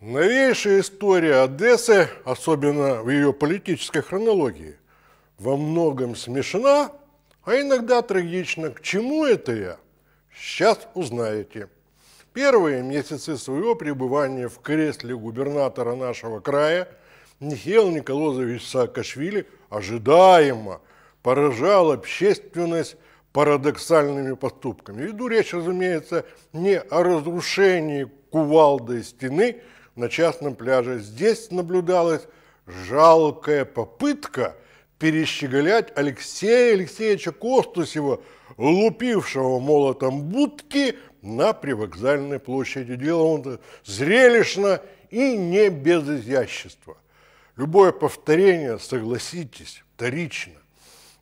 Новейшая история Одессы, особенно в ее политической хронологии, во многом смешна, а иногда трагична. К чему это я? Сейчас узнаете. Первые месяцы своего пребывания в кресле губернатора нашего края Михаил Николозович Саакашвили ожидаемо поражал общественность парадоксальными поступками. Веду речь, разумеется, не о разрушении кувалдой стены – на частном пляже. Здесь наблюдалась жалкая попытка перещеголять Алексея Алексеевича Костусева, лупившего молотом будки на привокзальной площади. Делал он зрелищно и не без изящества. Любое повторение, согласитесь, вторично.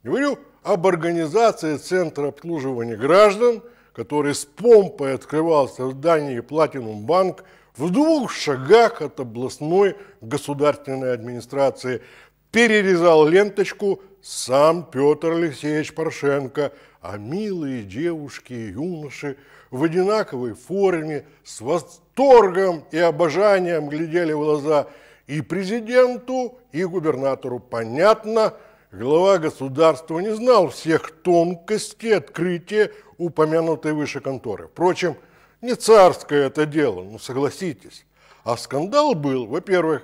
Говорю об организации Центра обслуживания граждан, который с помпой открывался в здании Платинум Банк в двух шагах от областной государственной администрации перерезал ленточку сам Петр Алексеевич Порошенко, а милые девушки и юноши в одинаковой форме с восторгом и обожанием глядели в глаза и президенту, и губернатору. Понятно, глава государства не знал всех тонкостей открытия упомянутой выше конторы. Впрочем, не царское это дело, ну согласитесь. А скандал был, во-первых,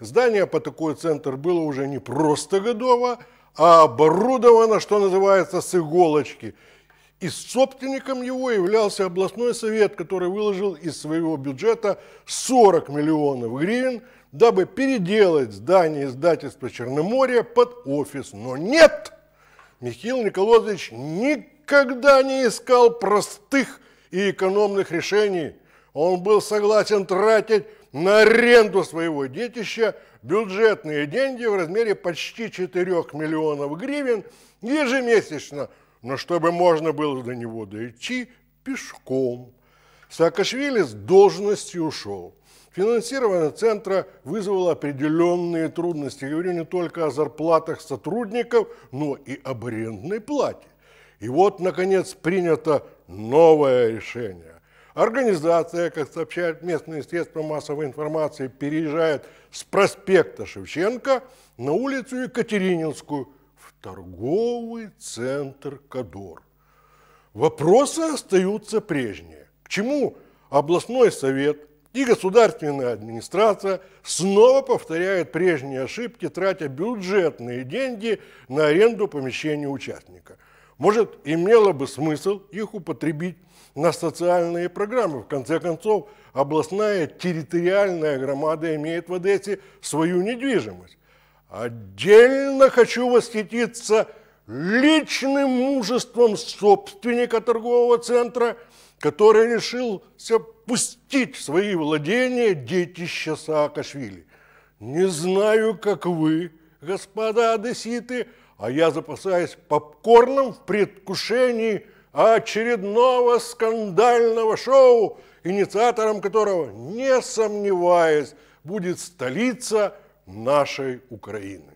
здание по такой центр было уже не просто годово, а оборудовано, что называется, с иголочки. И собственником его являлся областной совет, который выложил из своего бюджета 40 миллионов гривен, дабы переделать здание издательства Черноморья под офис. Но нет! Михаил Николаевич никогда не искал простых и экономных решений. Он был согласен тратить на аренду своего детища бюджетные деньги в размере почти 4 миллионов гривен ежемесячно, но чтобы можно было до него дойти пешком. Саакашвили с должности ушел. Финансирование центра вызвало определенные трудности. Я говорю не только о зарплатах сотрудников, но и об арендной плате. И вот, наконец, принято новое решение. Организация, как сообщают местные средства массовой информации, переезжает с проспекта Шевченко на улицу Екатерининскую в торговый центр Кадор. Вопросы остаются прежние. К чему областной совет и государственная администрация снова повторяют прежние ошибки, тратя бюджетные деньги на аренду помещения участника – может, имело бы смысл их употребить на социальные программы. В конце концов, областная территориальная громада имеет в Одессе свою недвижимость. Отдельно хочу восхититься личным мужеством собственника торгового центра, который решился пустить в свои владения детища Саакашвили. Не знаю, как вы, господа одесситы, а я запасаюсь попкорном в предвкушении очередного скандального шоу, инициатором которого, не сомневаясь, будет столица нашей Украины.